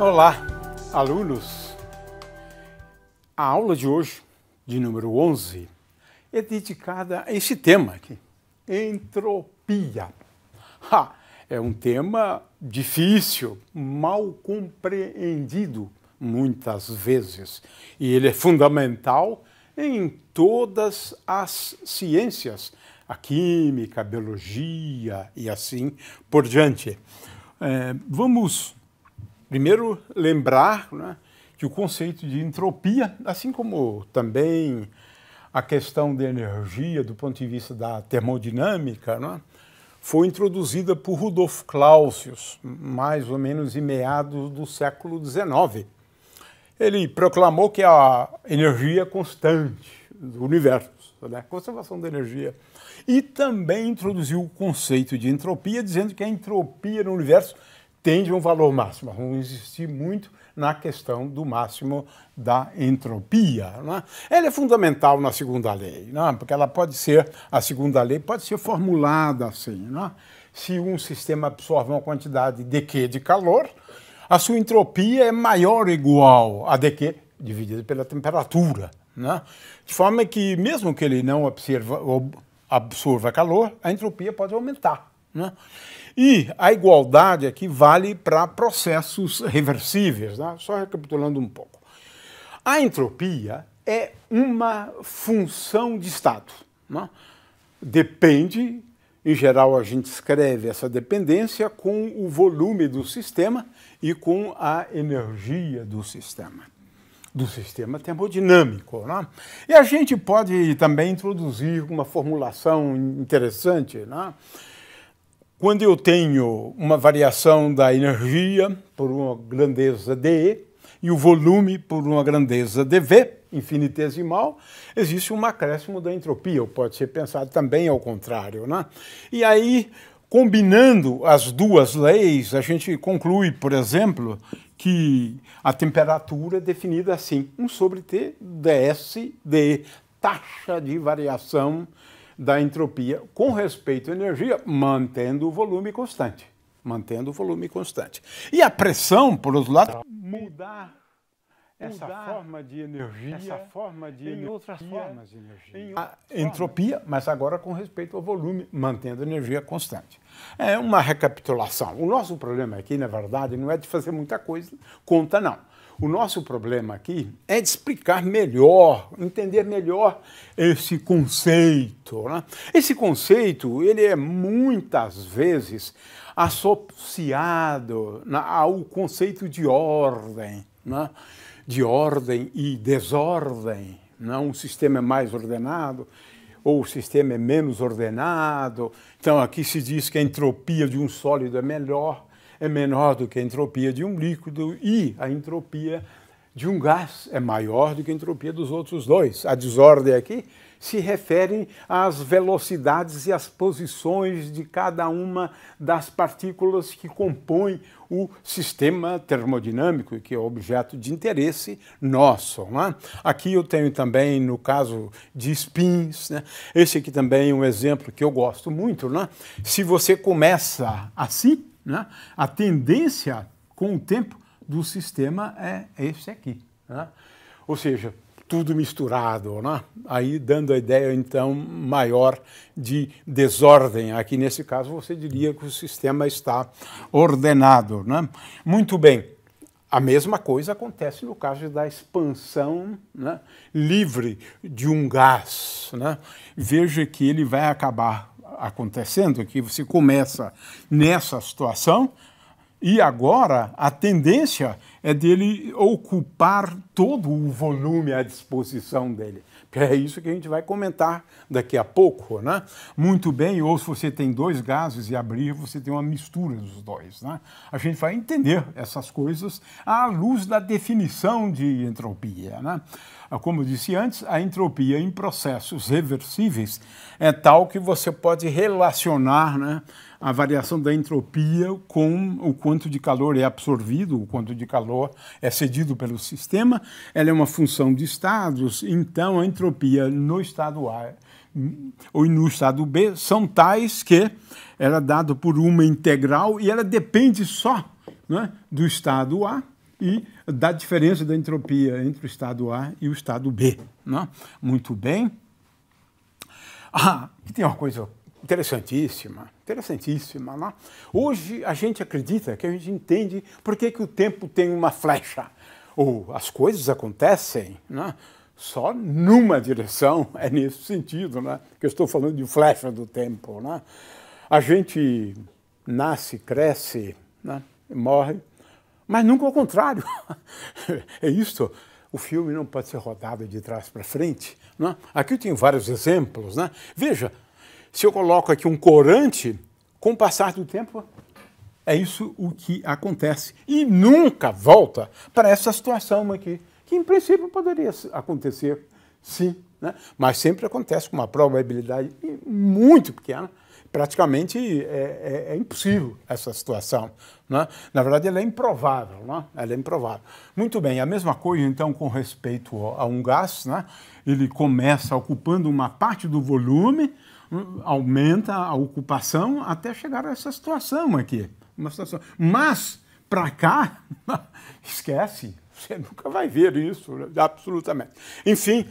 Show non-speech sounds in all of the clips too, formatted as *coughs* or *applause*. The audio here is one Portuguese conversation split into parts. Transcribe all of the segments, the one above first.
Olá, alunos! A aula de hoje, de número 11, é dedicada a esse tema aqui, entropia. Ha, é um tema difícil, mal compreendido muitas vezes, e ele é fundamental em todas as ciências, a química, a biologia e assim por diante. É, vamos primeiro lembrar né, que o conceito de entropia, assim como também a questão da energia do ponto de vista da termodinâmica, né, foi introduzida por Rudolf Clausius, mais ou menos em meados do século XIX. Ele proclamou que a energia constante do universo, né, a conservação da energia, e também introduziu o conceito de entropia, dizendo que a entropia no universo tende a um valor máximo. Vamos insistir muito na questão do máximo da entropia. Né? Ela é fundamental na segunda lei, né? porque ela pode ser, a segunda lei pode ser formulada assim. Né? Se um sistema absorve uma quantidade de Q de calor, a sua entropia é maior ou igual a dQ dividido pela temperatura. Né? De forma que, mesmo que ele não absorva, absorva calor, a entropia pode aumentar. Né? E a igualdade aqui vale para processos reversíveis, né? só recapitulando um pouco. A entropia é uma função de estado. Né? Depende, em geral a gente escreve essa dependência com o volume do sistema e com a energia do sistema do sistema termodinâmico. Né? E a gente pode também introduzir uma formulação interessante. Né? Quando eu tenho uma variação da energia por uma grandeza dE e o volume por uma grandeza dV, infinitesimal, existe um acréscimo da entropia, ou pode ser pensado também ao contrário. Né? E aí, combinando as duas leis, a gente conclui, por exemplo, que a temperatura é definida assim, 1 sobre T, ds, dE, taxa de variação da entropia com respeito à energia, mantendo o volume constante. Mantendo o volume constante. E a pressão, por outro lado, mudar essa forma de energia, essa forma de em energia, outras formas de energia. A entropia, mas agora com respeito ao volume, mantendo a energia constante. É uma recapitulação. O nosso problema aqui, na verdade, não é de fazer muita coisa, conta não o nosso problema aqui é de explicar melhor, entender melhor esse conceito. Né? Esse conceito ele é muitas vezes associado ao conceito de ordem, né? de ordem e desordem. Né? Um sistema é mais ordenado ou o sistema é menos ordenado. Então aqui se diz que a entropia de um sólido é melhor é menor do que a entropia de um líquido e a entropia de um gás é maior do que a entropia dos outros dois. A desordem aqui se refere às velocidades e às posições de cada uma das partículas que compõem o sistema termodinâmico, que é objeto de interesse nosso. Né? Aqui eu tenho também, no caso de spins, né? esse aqui também é um exemplo que eu gosto muito. Né? Se você começa assim, né? A tendência com o tempo do sistema é esse aqui. Né? Ou seja, tudo misturado, né? aí dando a ideia então maior de desordem. Aqui nesse caso você diria que o sistema está ordenado. Né? Muito bem, a mesma coisa acontece no caso da expansão né? livre de um gás. Né? Veja que ele vai acabar acontecendo, que você começa nessa situação e agora a tendência é dele ocupar todo o volume à disposição dele. Que é isso que a gente vai comentar daqui a pouco, né? Muito bem, ou se você tem dois gases e abrir, você tem uma mistura dos dois, né? A gente vai entender essas coisas à luz da definição de entropia, né? Ah, como disse antes, a entropia em processos reversíveis é tal que você pode relacionar né, a variação da entropia com o quanto de calor é absorvido, o quanto de calor é cedido pelo sistema. Ela é uma função de estados, então a entropia no estado A ou no estado B são tais que ela é dada por uma integral e ela depende só né, do estado A e da diferença da entropia entre o estado A e o estado B. Né? Muito bem. Ah, tem uma coisa interessantíssima, interessantíssima. Né? Hoje a gente acredita que a gente entende por que, que o tempo tem uma flecha, ou as coisas acontecem né? só numa direção, é nesse sentido né? que eu estou falando de flecha do tempo. Né? A gente nasce, cresce, né? morre, mas nunca ao contrário. *laughs* é isso. O filme não pode ser rodado de trás para frente. Né? Aqui eu tenho vários exemplos. Né? Veja, se eu coloco aqui um corante, com o passar do tempo, é isso o que acontece. E nunca volta para essa situação aqui, que em princípio poderia acontecer, sim, né? mas sempre acontece com uma probabilidade muito pequena praticamente é, é, é, impossível essa situação. Né? Na verdade, ela é improvável. Né? Ela é improvável. Muito bem, a mesma coisa, então, com respeito a um gás. Né? Ele começa ocupando uma parte do volume, hum, aumenta a ocupação até chegar a essa situação aqui. Uma situação. Mas, para cá, *laughs* esquece. Você nunca vai ver isso, absolutamente. Enfim,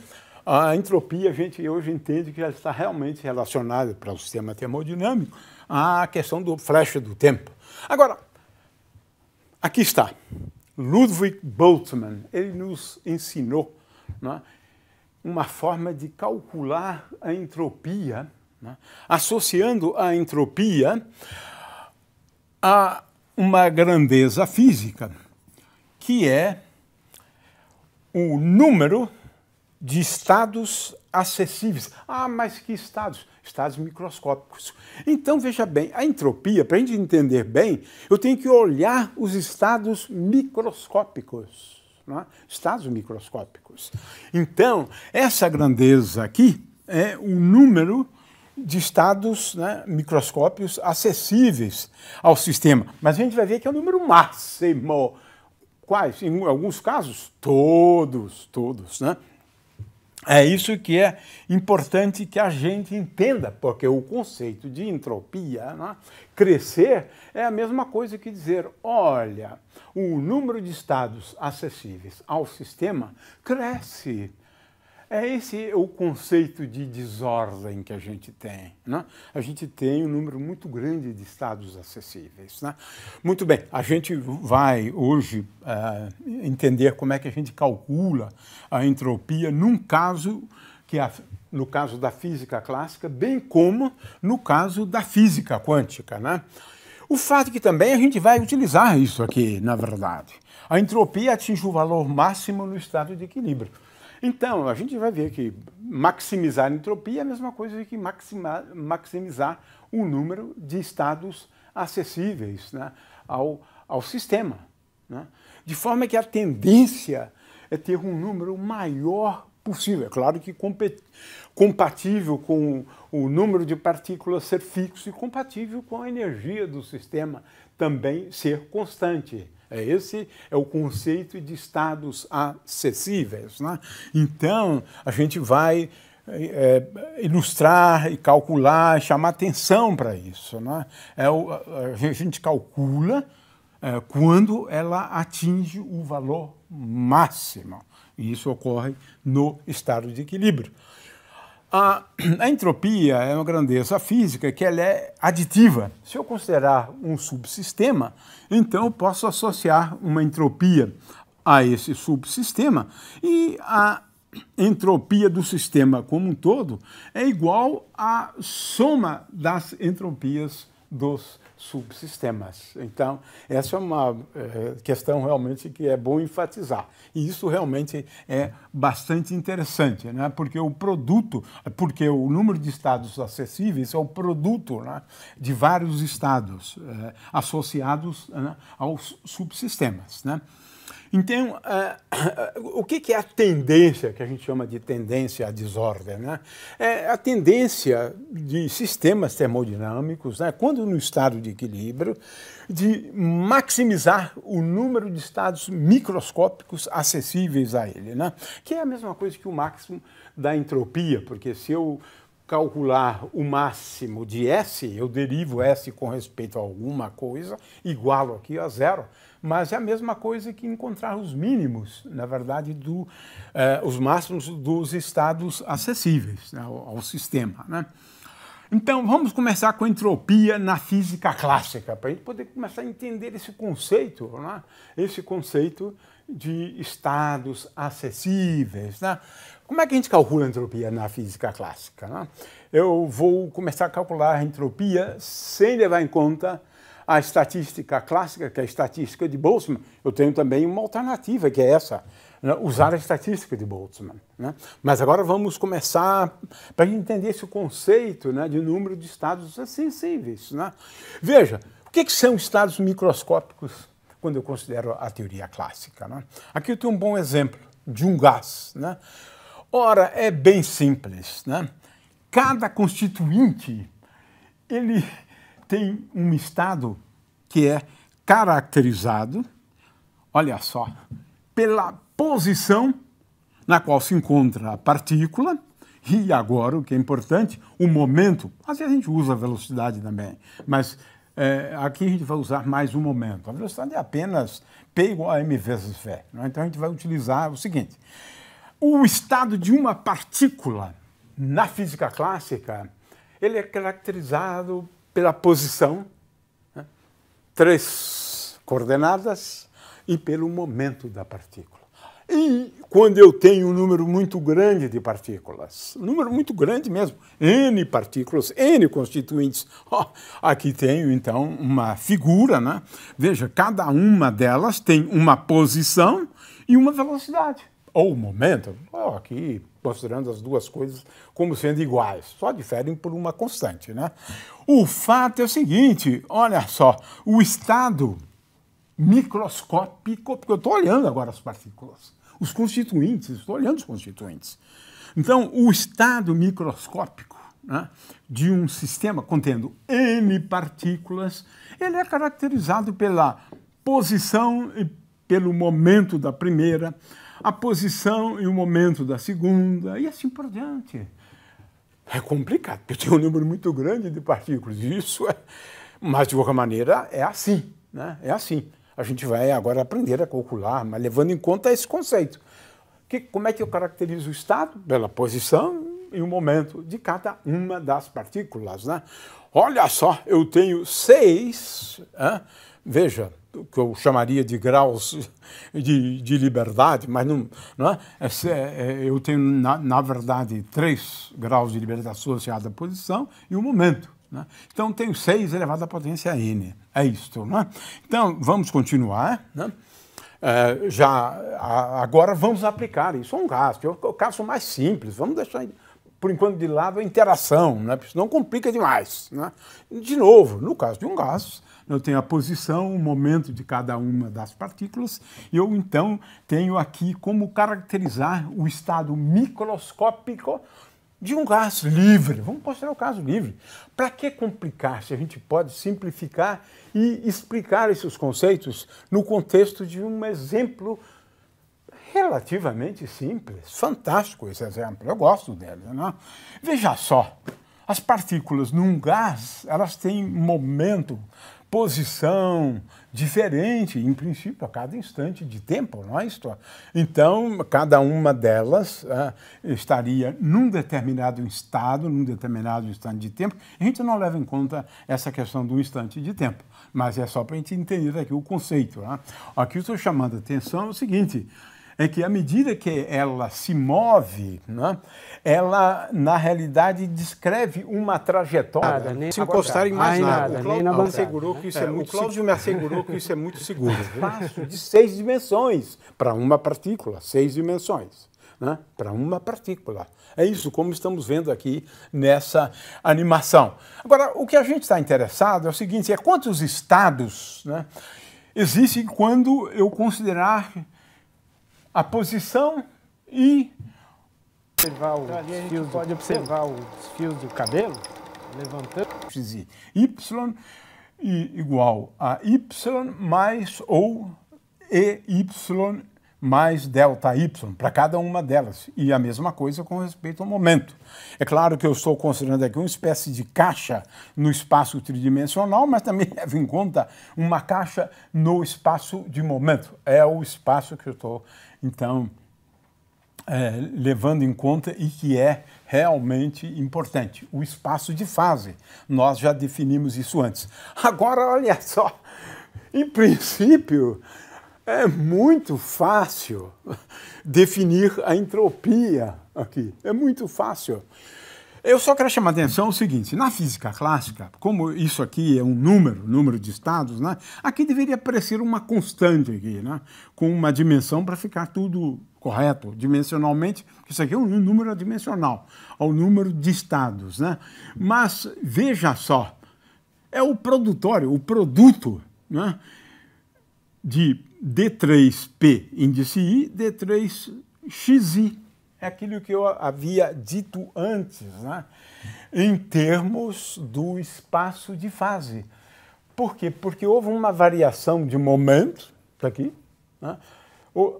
a entropia a gente hoje entende que ela está realmente relacionada para o sistema termodinâmico à questão do flash do tempo. Agora, aqui está. Ludwig Boltzmann, ele nos ensinou né, uma forma de calcular a entropia, né, associando a entropia a uma grandeza física, que é o número de estados acessíveis. Ah, mas que estados? Estados microscópicos. Então, veja bem, a entropia, para a gente entender bem, eu tenho que olhar os estados microscópicos. É? Estados microscópicos. Então, essa grandeza aqui é o número de estados né, microscópicos acessíveis ao sistema. Mas a gente vai ver que é o número máximo. Quais? Em alguns casos, todos, todos. Né? É isso que é importante que a gente entenda, porque o conceito de entropia, né, crescer, é a mesma coisa que dizer: olha, o número de estados acessíveis ao sistema cresce é esse o conceito de desordem que a gente tem. Né? A gente tem um número muito grande de estados acessíveis. Né? Muito bem, a gente vai hoje uh, entender como é que a gente calcula a entropia num caso que no caso da física clássica, bem como no caso da física quântica. Né? O fato é que também a gente vai utilizar isso aqui, na verdade. A entropia atinge o valor máximo no estado de equilíbrio. Então, a gente vai ver que maximizar a entropia é a mesma coisa que maximizar, maximizar o número de estados acessíveis né, ao, ao sistema. Né? De forma que a tendência é ter um número maior possível. É claro que compatível com o número de partículas ser fixo e compatível com a energia do sistema também ser constante. É esse é o conceito de estados acessíveis. Né? Então, a gente vai é, é ilustrar e calcular, chamar atenção para isso. Né? É o, a gente calcula é, quando ela atinge o valor máximo. E isso ocorre no estado de equilíbrio. A, *clears throat* a, entropia é uma grandeza física que ela é aditiva. Se eu considerar um subsistema, então eu posso associar uma entropia a esse subsistema e a entropia do sistema como um todo é igual à soma das entropias dos subsistemas. Então, essa é uma é, questão realmente que é bom enfatizar. E isso realmente é bastante interessante, né? porque o produto, porque o número de estados acessíveis é o produto né? de vários estados é, associados né? aos subsistemas. Né? Então, uh, o que, que, é a tendência, que a gente chama de tendência à desordem? Né? É a tendência de sistemas termodinâmicos, né, quando no estado de equilíbrio, de maximizar o número de estados microscópicos acessíveis a ele, né? que é a mesma coisa que o máximo da entropia, porque se eu calcular o máximo de S, eu derivo S com respeito a alguma coisa, igualo aqui a zero, mas é a mesma coisa que encontrar os mínimos, na verdade, do, eh, os máximos dos estados acessíveis né, ao, ao, sistema. Né? Então, vamos começar com entropia na física clássica, para a gente poder começar a entender esse conceito, né? esse conceito de estados acessíveis. Né? Como é que a gente calcula a entropia na física clássica? Né? Eu vou começar a calcular a entropia sem levar em conta a estatística clássica, que é a estatística de Boltzmann. Eu tenho também uma alternativa, que é essa, né? usar a estatística de Boltzmann. Né? Mas agora vamos começar para entender esse conceito né, de número de estados sensíveis. Né? Veja, o que, que são estados microscópicos quando eu considero a teoria clássica? Né? Aqui eu tenho um bom exemplo de um gás. Né? Ora, é bem simples, né? Cada constituinte ele tem um estado que é caracterizado, olha só, pela posição na qual se encontra a partícula e agora o que é importante, o momento. Às vezes a gente usa a velocidade também, mas é, aqui a gente vai usar mais um momento. A velocidade é apenas P igual a m vezes V. Né? Então a gente vai utilizar o seguinte: o estado de uma partícula na física clássica ele é caracterizado pela posição, né? três coordenadas, e pelo momento da partícula. E quando eu tenho um número muito grande de partículas, um número muito grande mesmo, N partículas, N constituintes, oh, *laughs* aqui tenho então uma figura, né? Veja, cada uma delas tem uma posição e uma velocidade ou momento, aqui considerando as duas coisas como sendo iguais, só diferem por uma constante, né? O fato é o seguinte, olha só, o estado microscópico, porque eu estou olhando agora as partículas, os constituintes, estou olhando os constituintes. Então, o estado microscópico né, de um sistema contendo n partículas, ele é caracterizado pela posição e pelo momento da primeira, a posição e o momento da segunda, e assim por diante. É complicado, porque tem um número muito grande de partículas, isso é... Mas, de qualquer maneira, é assim, né? É assim. A gente vai agora aprender a calcular, mas levando em conta esse conceito. Que, como é que eu caracterizo o estado? Pela posição e o momento de cada uma das partículas, né? Olha só, eu tenho seis, hein? veja, que eu chamaria de graus de, de liberdade, mas não, não é? É, é, é? Eu tenho, na, na verdade, três graus de liberdade associados à posição e o momento. Né? Então, tenho 6 elevado à potência n. É isto. é? Então, vamos continuar. Né? É, já, a, agora, vamos aplicar isso a um gasto. É o caso mais simples. Vamos deixar, por enquanto, de lado a interação, é? porque senão complica demais. De novo, no caso de um gasto, eu tenho a posição, o momento de cada uma das partículas, e eu então tenho aqui como caracterizar o estado microscópico de um gás livre. Vamos considerar o caso livre. Para que complicar se a gente pode simplificar e explicar esses conceitos no contexto de um exemplo relativamente simples? Fantástico esse exemplo, eu gosto dele. Né? Veja só, as partículas num gás, elas têm momento posição diferente, em princípio, a cada instante de tempo, não é isto? Então, cada uma delas ah, estaria num determinado estado, num determinado instante de tempo. A gente não leva em conta essa questão do instante de tempo, mas é só para a gente entender aqui o conceito. Né? Aqui eu estou chamando a atenção é o seguinte, é que à medida que ela se move, né, ela na realidade descreve uma trajetória. Nada, nem se encostarem mais nada. nada. O Cláudio me assegurou que isso é, é muito. O Cláudio me assegurou que isso é muito seguro. de seis dimensões para uma partícula, seis dimensões. Né, para uma partícula. É isso, como estamos vendo aqui nessa animação. Agora, o que a gente está interessado é o seguinte: é quantos estados né, existem quando eu considerar a posição e observar os ali a gente pode observar os fios do cabelo levantando y igual a y mais ou ey mais delta y para cada uma delas. E a mesma coisa com respeito ao momento. É claro que eu estou considerando aqui uma espécie de caixa no espaço tridimensional, mas também *laughs* leva em conta uma caixa no espaço de momento. É o espaço que eu estou, então, é, levando em conta e que é realmente importante. O espaço de fase. Nós já definimos isso antes. Agora, olha só, em princípio é muito fácil definir a entropia aqui. É muito fácil. Eu só quero chamar a atenção o seguinte: na física clássica, como isso aqui é um número, número de estados, né? Aqui deveria aparecer uma constante aqui, né? Com uma dimensão para ficar tudo correto dimensionalmente. Isso aqui é um número adimensional, ao é o número de estados, né? Mas veja só, é o produtório, o produto, né? De D3P índice I, D3XI. É aquilo que eu havia dito antes, né? em termos do espaço de fase. Por quê? Porque houve uma variação de momento, está aqui, né? o,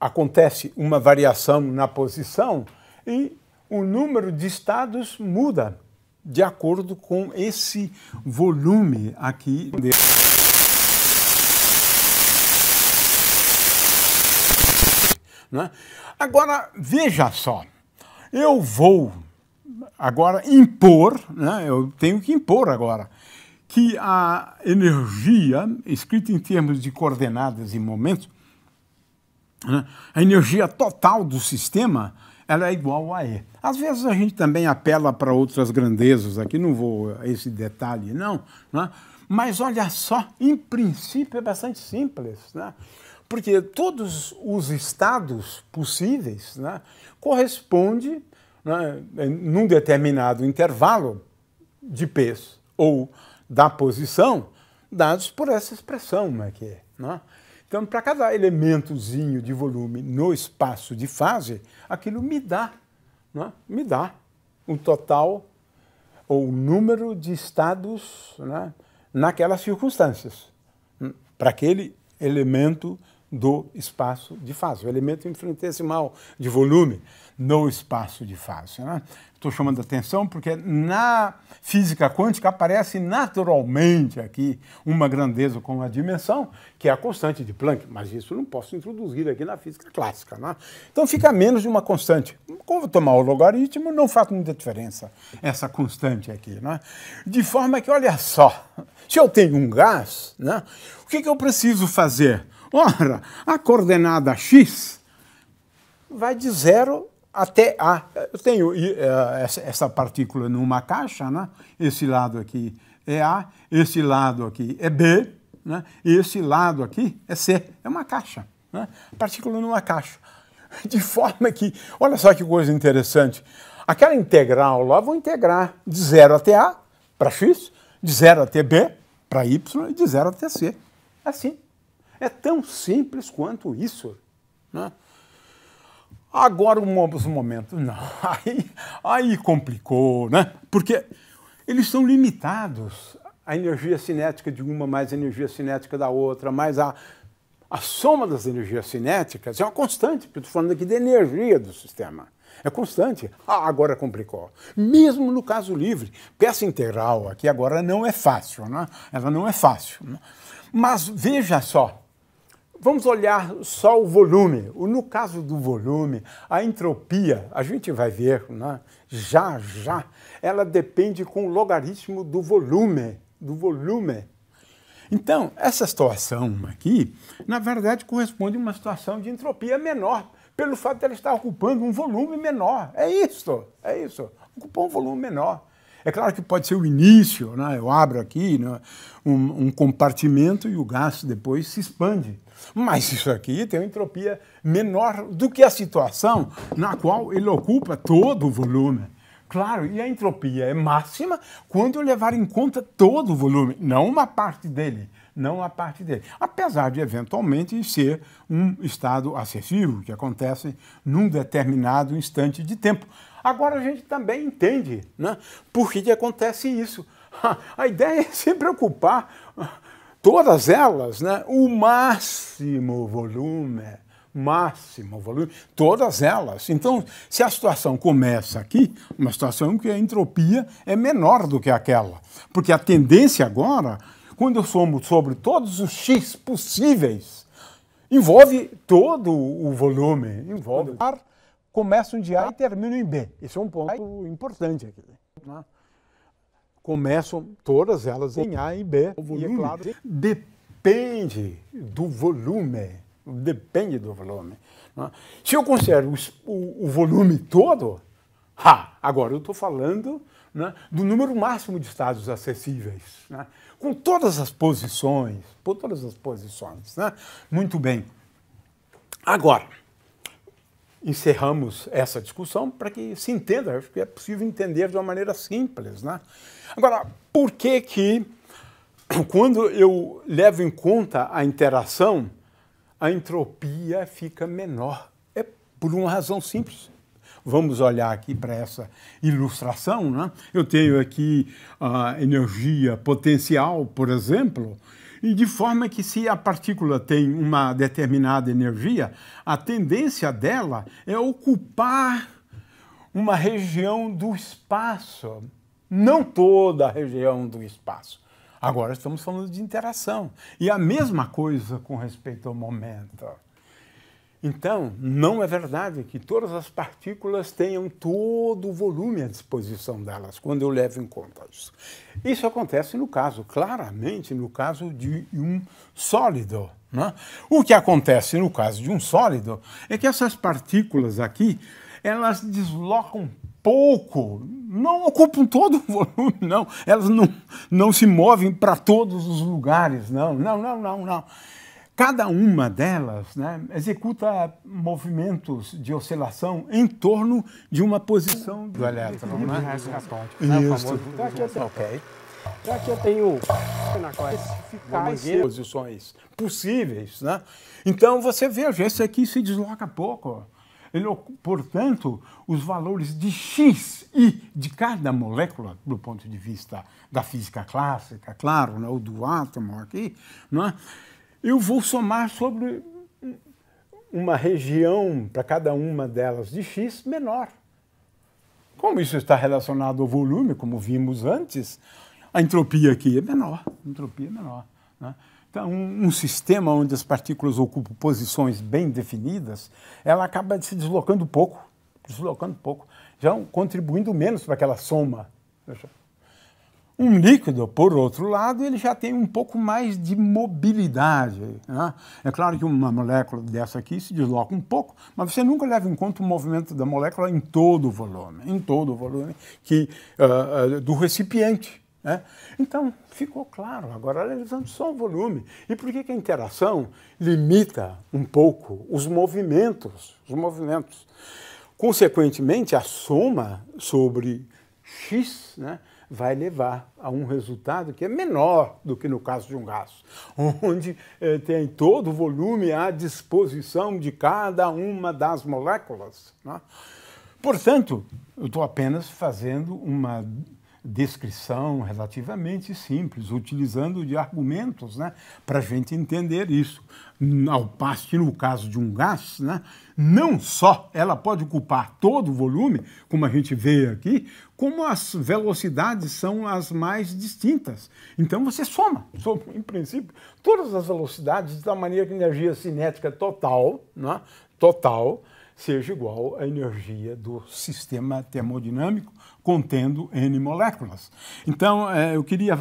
acontece uma variação na posição e o número de estados muda de acordo com esse volume aqui. Né? Agora, veja só, eu vou agora impor, né, eu tenho que impor agora, que a energia, escrita em termos de coordenadas e momentos, né, a energia total do sistema ela é igual a E. Às vezes a gente também apela para outras grandezas, aqui não vou a esse detalhe não, né, mas olha só, em princípio é bastante simples. Né? porque todos os estados possíveis né, correspondem né, num determinado intervalo de peso ou da posição dados por essa expressão né, que é, né? Então, para cada elementozinho de volume no espaço de fase, aquilo me dá, né, me dá o um total ou o número de estados né, naquelas circunstâncias, hum, para aquele elemento do espaço de fase, o elemento infinitesimal de volume no espaço de fase. Né? Estou chamando atenção porque na física quântica aparece naturalmente aqui uma grandeza com a dimensão, que é a constante de Planck, mas isso não posso introduzir aqui na física clássica. Né? Então fica menos de uma constante. Como vou tomar o logaritmo, não faz muita diferença essa constante aqui. Né? De forma que, olha só, se eu tenho um gás, né, o que, que eu preciso fazer? Ora, a coordenada x vai de zero até A. Eu tenho uh, essa, essa partícula numa caixa, né? esse lado aqui é A, esse lado aqui é B, né? e esse lado aqui é C. É uma caixa. Né? Partícula numa caixa. *laughs* De forma que, olha só que coisa interessante. Aquela integral lá, vou integrar de zero até A para X, de zero até B para Y e de zero até C. Assim. É tão simples quanto isso. Né? Agora um momento, não, *laughs* aí, aí complicou, né? Porque eles são limitados. A energia cinética de uma, mais a energia cinética da outra, mais a, a soma das energias cinéticas é uma constante, porque estou falando aqui de energia do sistema. É constante. Ah, agora complicou. Mesmo no caso livre, peça integral aqui agora não é fácil, né? Ela não é fácil. Né? Mas veja só, Vamos olhar só o volume. No caso do volume, a entropia, a gente vai ver né? já já, ela depende com o logaritmo do volume, do volume. Então, essa situação aqui, na verdade, corresponde a uma situação de entropia menor, pelo fato de ela estar ocupando um volume menor. É isso, é isso. Ocupou um volume menor. É claro que pode ser o início, né? eu abro aqui né? um, um compartimento e o gás depois se expande mas isso aqui tem uma entropia menor do que a situação na qual ele ocupa todo o volume. Claro, e a entropia é máxima quando eu levar em conta todo o volume, não uma parte dele, não a parte dele. Apesar de eventualmente ser um estado acessível, que acontece num determinado instante de tempo. Agora a gente também entende né, por que, que acontece isso. *laughs* A ideia é se preocupar todas elas, né, o máximo volume, máximo volume, todas elas. Então, se a situação começa aqui, uma situação em que a entropia é menor do que aquela, porque a tendência agora, quando eu somo sobre todos os x possíveis, envolve todo o volume, envolve ar, começa em A e termina em B. Esse é um ponto importante aqui. Né? começam todas elas em A e B. O volume, e é claro, depende do volume. Depende do volume. É? Se eu considero o, o, o volume todo, ha, agora eu estou falando é? do número máximo de estados acessíveis, né? com todas as posições, por todas as posições. Né? Muito bem. Agora, encerramos essa discussão para que se entenda, acho que é possível entender de uma maneira simples. Né? Agora, por que que, *coughs* quando eu levo em conta a interação, a entropia fica menor? É por uma razão simples. Vamos olhar aqui para essa ilustração. Né? Eu tenho aqui a ah, energia potencial, por exemplo, e de forma que, se a partícula tem uma determinada energia, a tendência dela é ocupar uma região do espaço. Não toda a região do espaço. Agora estamos falando de interação. E a mesma coisa com respeito ao momento. Então, não é verdade que todas as partículas tenham todo o volume à disposição delas, quando eu levo em conta isso. Isso acontece no caso, claramente, no caso de um sólido. Né? O que acontece no caso de um sólido é que essas partículas aqui, elas deslocam pouco, não ocupam todo o volume, não. Elas não, não se movem para todos os lugares, não, não, não, não, não. Cada uma delas né, executa movimentos de oscilação em torno de uma posição do elétron. Né? Isso. Então aqui eu tenho, okay. eu tenho especificar posições possíveis. Né? Então você veja, esse aqui se desloca pouco. Ele, portanto, os valores de x e de cada molécula, do ponto de vista da física clássica, claro, né, ou do átomo aqui, né, eu vou somar sobre uma região para cada uma delas de x menor. Como isso está relacionado ao volume, como vimos antes, a entropia aqui é menor. entropia é menor. Né? Então, um, um, sistema onde as partículas ocupam posições bem definidas, ela acaba se deslocando pouco, deslocando pouco, já contribuindo menos para aquela soma. Um líquido, por outro lado, ele já tem um pouco mais de mobilidade. Né? É claro que uma molécula dessa aqui se desloca um pouco, mas você nunca leva em conta o movimento da molécula em todo o volume, em todo o volume que, uh, uh, do recipiente. Né? Então, ficou claro, agora analisando só o volume. E por que, que a interação limita um pouco os movimentos? Os movimentos. Consequentemente, a soma sobre x, né? vai levar a um resultado que é menor do que no caso de um gasto, *laughs* onde eh, tem todo o volume à disposição de cada uma das moléculas. Né? Portanto, eu estou apenas fazendo uma descrição relativamente simples, utilizando de argumentos né, para a gente entender isso ao passo que no caso de um gás, né, não só ela pode ocupar todo o volume, como a gente vê aqui, como as velocidades são as mais distintas. Então você soma, *laughs* soma em princípio, todas as velocidades da maneira que energia cinética total, né, total, seja igual à energia do sistema termodinâmico contendo N moléculas. Então, é, eu queria é,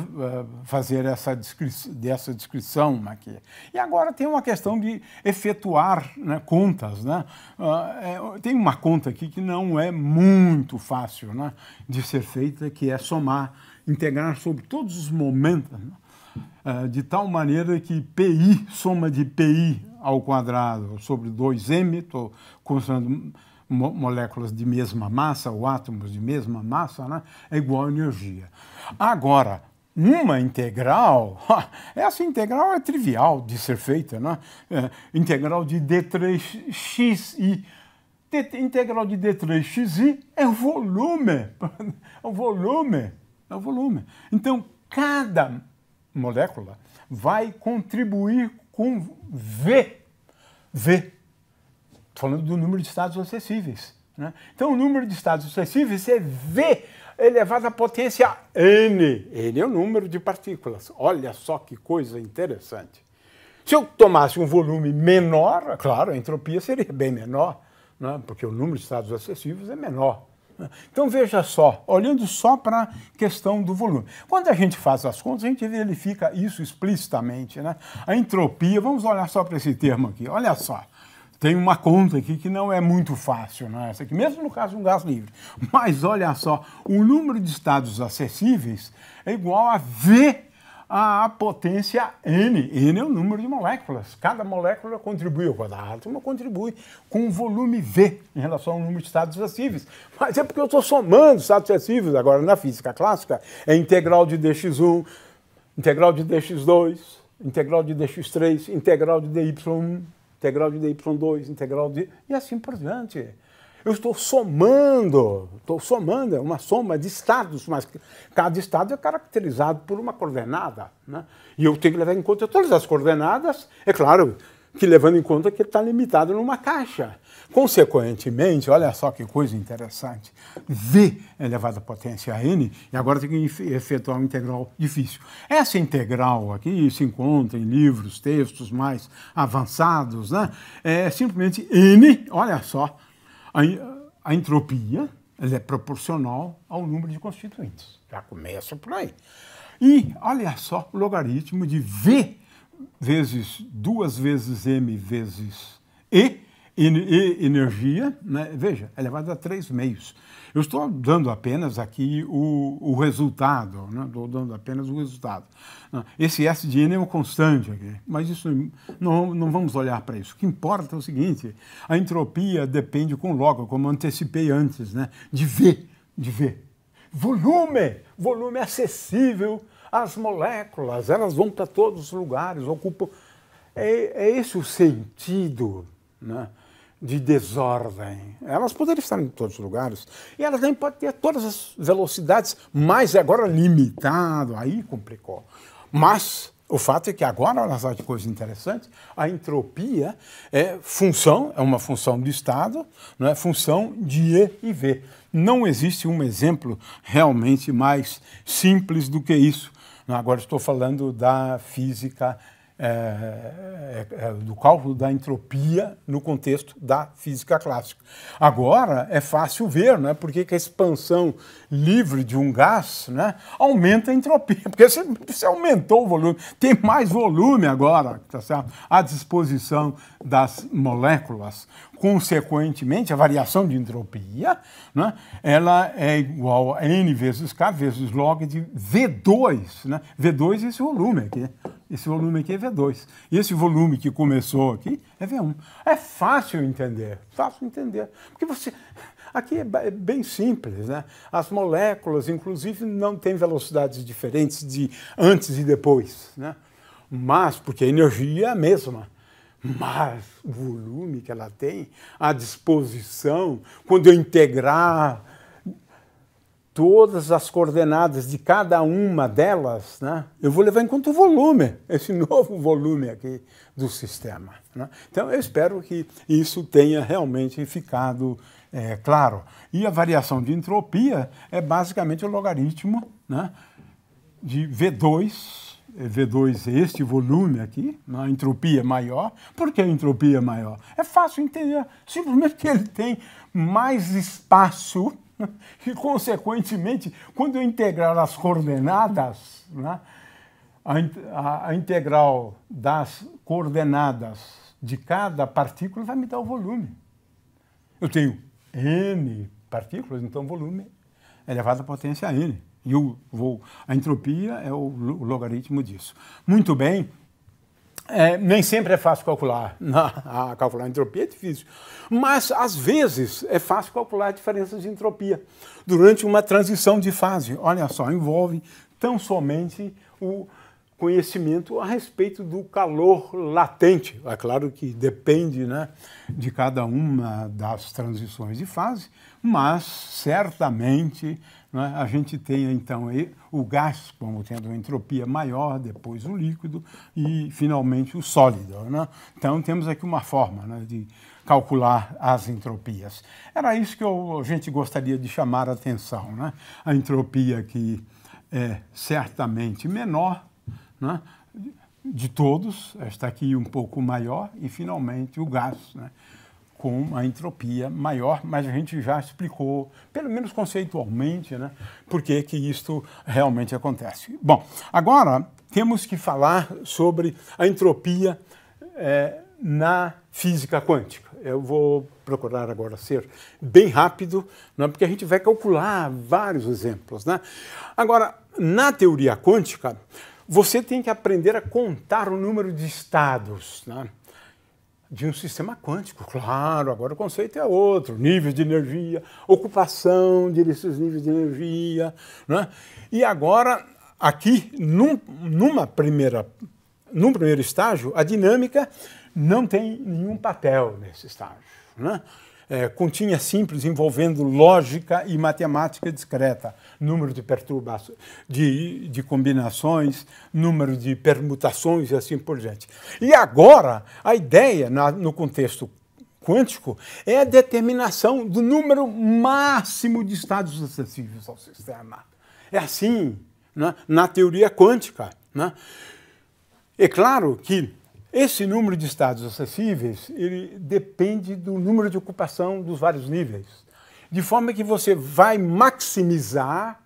fazer essa descri dessa descrição aqui. E agora tem uma questão de efetuar né, contas. Né? Ah, é, tem uma conta aqui que não é muito fácil né, de ser feita, que é somar, integrar sobre todos os momentos, né? ah, de tal maneira que PI, soma de PI ao quadrado sobre 2m, estou considerando mo moléculas de mesma massa, ou átomos de mesma massa, né, é igual a energia. Agora, uma integral, *laughs* essa integral é trivial de ser feita, né? É, integral de D3xi. integral de D3xi é o volume, *laughs* é o volume, é o volume. Então, cada molécula vai contribuir com V. V. Falando do número de estados acessíveis. Né? Então, o número de estados acessíveis é V elevado à potência N. N é o número de partículas. Olha só que coisa interessante. Se eu tomasse um volume menor, claro, a entropia seria bem menor, né? porque o número de estados acessíveis é menor. Então veja só, olhando só para a questão do volume. Quando a gente faz as contas, a gente verifica isso explicitamente. Né? A entropia, vamos olhar só para esse termo aqui, olha só tem uma conta aqui que não é muito fácil, não é essa aqui, mesmo no caso de um gás livre. Mas olha só, o número de estados acessíveis é igual a V à potência N. N é o número de moléculas. Cada molécula contribui, ou cada átomo contribui com um volume V em relação ao número de estados acessíveis. Mas é porque eu estou somando estados acessíveis. Agora, na física clássica, é integral de dx1, integral de dx2, integral de dx3, integral de dy1, integral de dy2, integral de... e assim por diante. Eu estou somando, estou somando, é uma soma de estados, mas cada estado é caracterizado por uma coordenada. Né? E eu tenho que levar em conta todas as coordenadas, é claro que levando em conta que ele está limitado numa caixa. Consequentemente, olha só que coisa interessante, V é elevado à potência n, e agora tem que efetuar uma integral difícil. Essa integral aqui se encontra em livros, textos mais avançados, né? é simplesmente n, olha só, a, a entropia é proporcional ao número de constituintes. Já começa por aí. E olha só o logaritmo de V vezes 2 vezes M vezes E e energia, né? veja, é elevado a três meios. Eu estou dando apenas aqui o, o resultado, né? estou dando apenas o resultado. Esse S de N é um constante aqui, mas isso não, não vamos olhar para isso. O que importa é o seguinte, a entropia depende com logo, como antecipei antes, né? de V, de V. Volume, volume acessível às moléculas, elas vão para todos os lugares, ocupam... É, é esse o sentido, né? de desordem. Elas poderiam estar em todos os lugares e elas nem podem ter todas as velocidades, mas é agora limitado, aí complicou. Mas o fato é que agora, olha só que coisa interessante, a entropia é função, é uma função do estado, não é função de E e V. Não existe um exemplo realmente mais simples do que isso. Agora estou falando da física é, é, é, do cálculo da entropia no contexto da física clássica. Agora é fácil ver né, porque que a expansão livre de um gás né, aumenta a entropia, *laughs* porque você, você aumentou o volume, tem mais volume agora tá certo? à disposição das moléculas. Consequentemente, a variação de entropia né, ela é igual a n vezes k vezes log de V2. Né? V2 é esse volume aqui. Esse volume aqui é V2. E esse volume que começou aqui é V1. É fácil entender, fácil entender. Porque você. Aqui é, é bem simples, né? As moléculas, inclusive, não têm velocidades diferentes de antes e depois, né? Mas, porque a energia é a mesma. Mas o volume que ela tem à disposição, quando eu integrar todas as coordenadas de cada uma delas, né, eu vou levar em conta o volume, esse *laughs* novo volume aqui do sistema. Né? Então, eu espero que isso tenha realmente ficado é, claro. E a variação de entropia é basicamente o logaritmo né, de V2 é, V2, este volume aqui, a entropia maior. Por que a entropia maior? É fácil entender. Simplesmente que ele tem mais espaço *laughs* e, consequentemente, quando eu integrar as coordenadas, né, a, a integral das coordenadas de cada partícula vai me dar o volume. Eu tenho n partículas, então volume é elevado à potência n. E o, a entropia é o, o logaritmo disso. Muito bem, é, nem sempre é fácil calcular. *laughs* a calcular a entropia é difícil. Mas, às vezes, é fácil calcular diferenças de entropia durante uma transição de fase. Olha só, envolve tão somente o conhecimento a respeito do calor latente. É claro que depende né, de cada uma das transições de fase, mas certamente né? A gente tem, então, o gás como tendo uma entropia maior, depois o líquido e, finalmente, o sólido. Né? Então, temos aqui uma forma né, de calcular as entropias. Era isso que eu, a gente gostaria de chamar a atenção. Né? A entropia que é certamente menor né? de todos, esta aqui um pouco maior, e finalmente o gás. Né? com uma entropia maior, mas a gente já explicou, pelo menos conceitualmente, né, por que, que isto realmente acontece. Bom, agora temos que falar sobre a entropia é, na física quântica. Eu vou procurar agora ser bem rápido, né, porque a gente vai calcular vários exemplos. Né? Agora, na teoria quântica, você tem que aprender a contar o número de estados. Né? de um sistema quântico. Claro, agora o conceito é outro: níveis de energia, ocupação desses níveis de energia. Né? E agora, aqui, num, numa primeira, num primeiro estágio, a dinâmica não tem nenhum papel nesse estágio. Né? é, continha simples envolvendo lógica e matemática discreta, número de perturbações, de, de combinações, número de permutações e assim por diante. E agora, a ideia na, no contexto quântico é a determinação do número máximo de estados acessíveis ao sistema. É assim né, na teoria quântica. Né? É claro que esse número de estados acessíveis ele depende do número de ocupação dos vários níveis, de forma que você vai maximizar,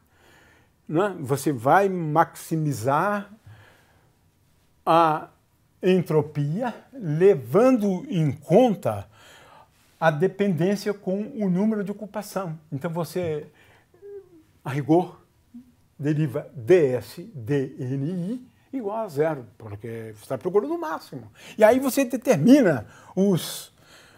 né? você vai maximizar a entropia, levando em conta a dependência com o número de ocupação. Então você, a rigor, deriva ds dni igual a zero, porque você está procurando o máximo. E aí você determina os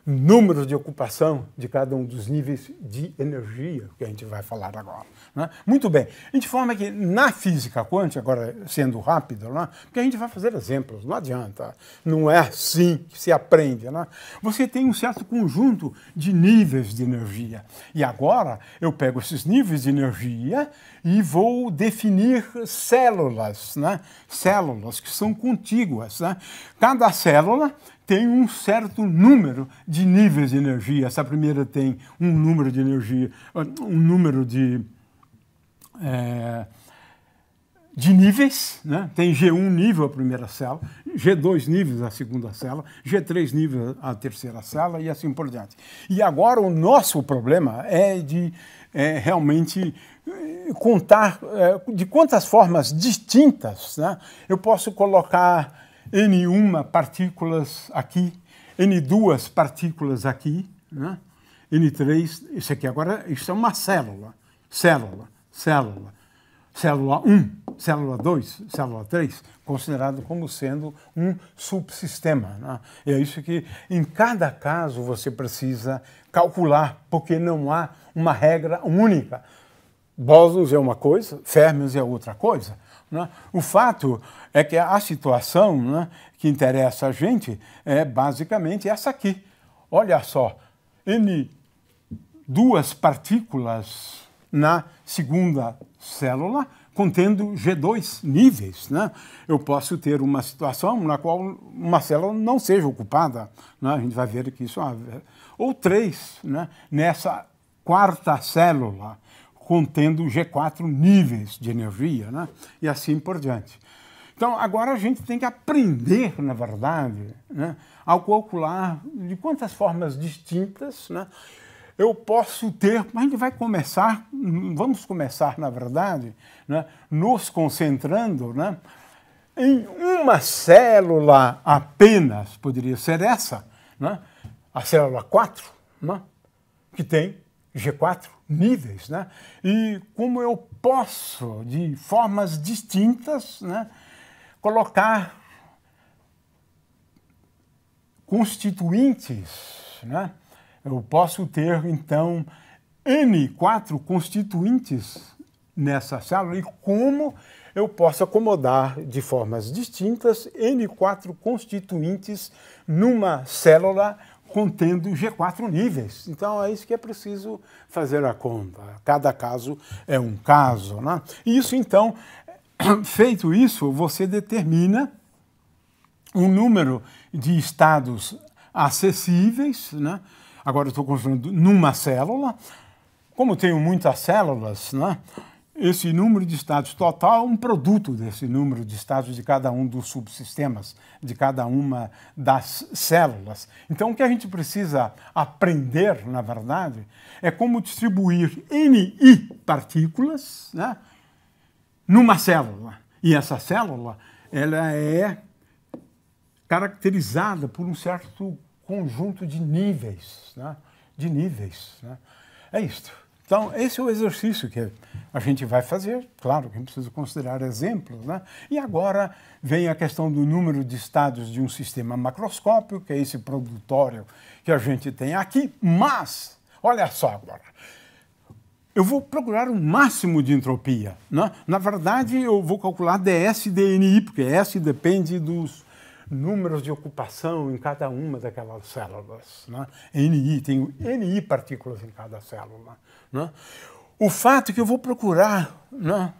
números de ocupação de cada um dos níveis de energia que a gente vai falar agora. Né? Muito bem, a gente forma que na física quântica, agora sendo rápido, né? porque a gente vai fazer exemplos, não adianta, não é assim que se aprende. Né? Você tem um certo conjunto de níveis de energia e agora eu pego esses níveis de energia e vou definir células, né? células que são contíguas. Né? Cada célula tem um certo número de níveis de energia. Essa primeira tem um número de energia, um número de, é, de níveis. Né? Tem G1 nível a primeira célula, G2 níveis a segunda célula, G3 nível a terceira célula e assim por diante. E agora o nosso problema é de é, realmente é, contar é, de quantas formas distintas né, eu posso colocar N1 partículas aqui, N2 partículas aqui, né? N3, isso aqui agora, isso é uma célula, célula, célula, célula 1, célula 2, célula 3, considerado como sendo um subsistema. Né? E é isso que, em cada caso, você precisa calcular, porque não há uma regra única. Bósons é uma coisa, férmions é outra coisa. Né? O fato é que a situação né, que interessa a gente é basicamente essa aqui. Olha só, N duas partículas na segunda célula contendo G2 níveis. Né? Eu posso ter uma situação na qual uma célula não seja ocupada. Né? A gente vai ver que isso é ah, uma... Ou três né? nessa quarta célula contendo G4 níveis de energia, né? e assim por diante. Então, agora a gente tem que aprender, na verdade, né, ao calcular de quantas formas distintas né, eu posso ter, mas a gente vai começar, vamos começar, na verdade, né, nos concentrando né, em uma célula apenas, poderia ser essa, né, a célula 4, né, que tem G4 níveis, né? E como eu posso, de formas distintas, né, colocar constituintes, né? Eu posso ter, então, N4 constituintes nessa célula e como eu posso acomodar de formas distintas N4 constituintes numa célula contendo G4 níveis. Então é isso que é preciso fazer a conta. Cada caso é um caso. Né? Isso, então, *clears throat* feito isso, você determina o um número de estados acessíveis. Né? Agora estou construindo numa célula. Como tenho muitas células, né? esse número de estados total é um produto desse número de estados de cada um dos subsistemas, de cada uma das células. Então, o que a gente precisa aprender, na verdade, é como distribuir NI partículas né, numa célula. E essa célula ela é caracterizada por um certo conjunto de níveis. Né, de níveis. Né. É isto. Então, esse é o exercício que a gente vai fazer, claro que a gente precisa considerar exemplos. Né? E agora vem a questão do número de estados de um sistema macroscópio, que é esse produtório que a gente tem aqui, mas, olha só agora, eu vou procurar o um máximo de entropia. Né? Na verdade, eu vou calcular ds e dni, porque S depende dos números de ocupação em cada uma daquelas células. Né? NI, tenho NI partículas em cada célula. Né? O fato é que eu vou procurar, né?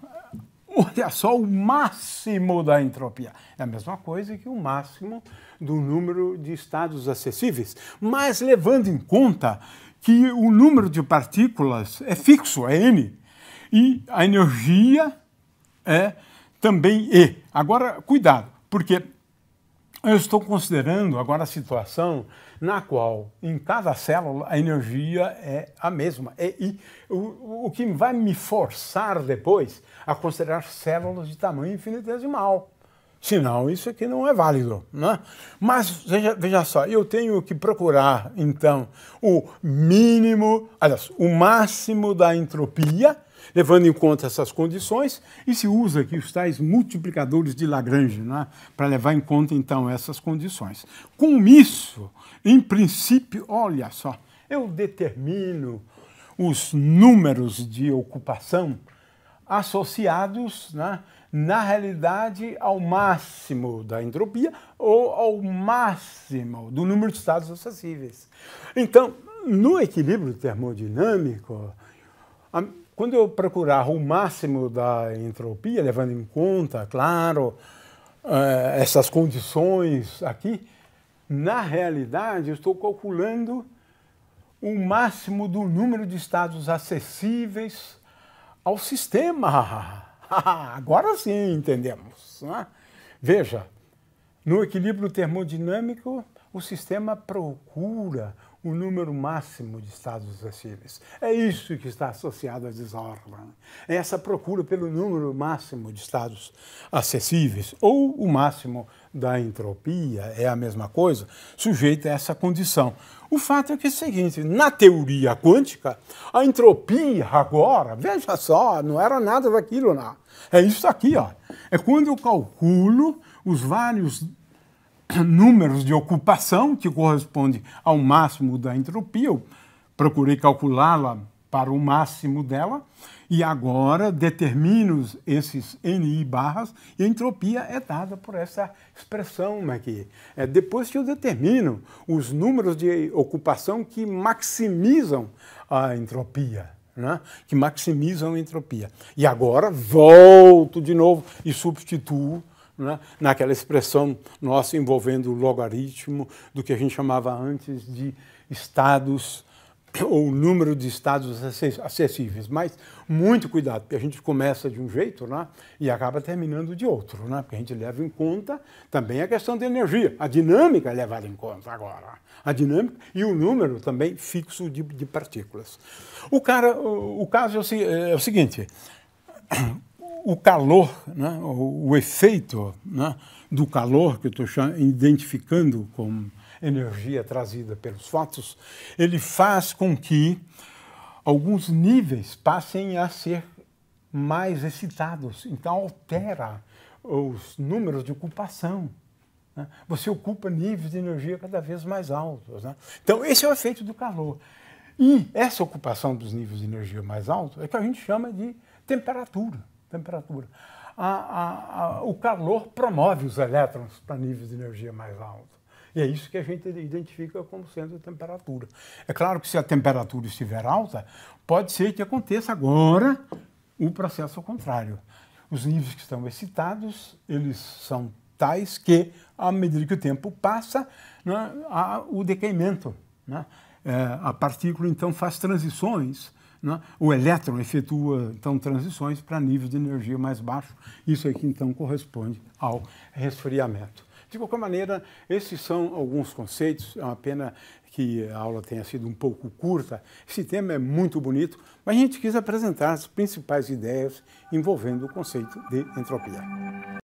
olha só, o máximo da entropia. É a mesma coisa que o máximo do número de estados acessíveis, mas levando em conta que o número de partículas é fixo, é N, e a energia é também E. Agora, cuidado, porque eu estou considerando agora a situação na qual, em cada célula, a energia é a mesma. E, e o, o, que vai me forçar depois a considerar células de tamanho infinitesimal. Senão, isso aqui não é válido. Né? Mas, veja, veja só, eu tenho que procurar, então, o mínimo, aliás, o máximo da entropia Levando em conta essas condições, e se usa aqui os tais multiplicadores de Lagrange, né, para levar em conta então essas condições. Com isso, em princípio, olha só, eu determino os números de ocupação associados, né, na realidade, ao máximo da entropia ou ao máximo do número de estados acessíveis. Então, no equilíbrio termodinâmico, quando eu procurar o máximo da entropia, levando em conta, claro, eh, essas condições aqui, na realidade, eu estou calculando o máximo do número de estados acessíveis ao sistema. *laughs* Agora sim entendemos. Né? Veja, no equilíbrio termodinâmico, o sistema procura o número máximo de estados acessíveis. É isso que está associado à desordem. É essa procura pelo número máximo de estados acessíveis, ou o máximo da entropia, é a mesma coisa, sujeita a essa condição. O fato é que é o seguinte, na teoria quântica, a entropia agora, veja só, não era nada daquilo lá. É isso aqui, ó. É quando eu calculo os vários *clears throat* números de ocupação, que corresponde ao máximo da entropia. Eu procurei calculá-la para o máximo dela. E agora determino esses NI barras e a entropia é dada por essa expressão aqui. Né, é depois que eu determino os números de ocupação que maximizam a entropia. Né? Que maximizam a entropia. E agora volto de novo e substituo né? naquela expressão nossa envolvendo o logaritmo do que a gente chamava antes de estados *coughs* ou número de estados acessíveis, mas muito cuidado, porque a gente começa de um jeito né, e acaba terminando de outro, né, porque a gente leva em conta também a questão da energia, a dinâmica é levada em conta agora, a dinâmica e o número também fixo de, de partículas. O, cara, o, o caso é o, é o seguinte, o calor, né, o, o efeito né, do calor, que eu estou identificando como energia trazida pelos fatos, ele faz com que alguns níveis passem a ser mais excitados. Então, altera os números de ocupação. Né? Você ocupa níveis de energia cada vez mais altos. Né? Então, esse é o efeito do calor. E essa ocupação dos níveis de energia mais altos é que a gente chama de temperatura temperatura. A, a, a, o calor promove os elétrons para níveis de energia mais altos. E é isso que a gente identifica como sendo temperatura. É claro que se a temperatura estiver alta, pode ser que aconteça agora o processo contrário. Os níveis que estão excitados, eles são tais que, à medida que o tempo passa, né, há o decaimento. Né? É, a partícula, então, faz transições né? O elétron efetua, então, transições para níveis de energia mais baixos. Isso aqui, é então, corresponde ao resfriamento. De qualquer maneira, esses são alguns conceitos. É uma pena que a aula tenha sido um pouco curta. Esse tema é muito bonito, mas a gente quis apresentar as principais ideias envolvendo o conceito de entropia.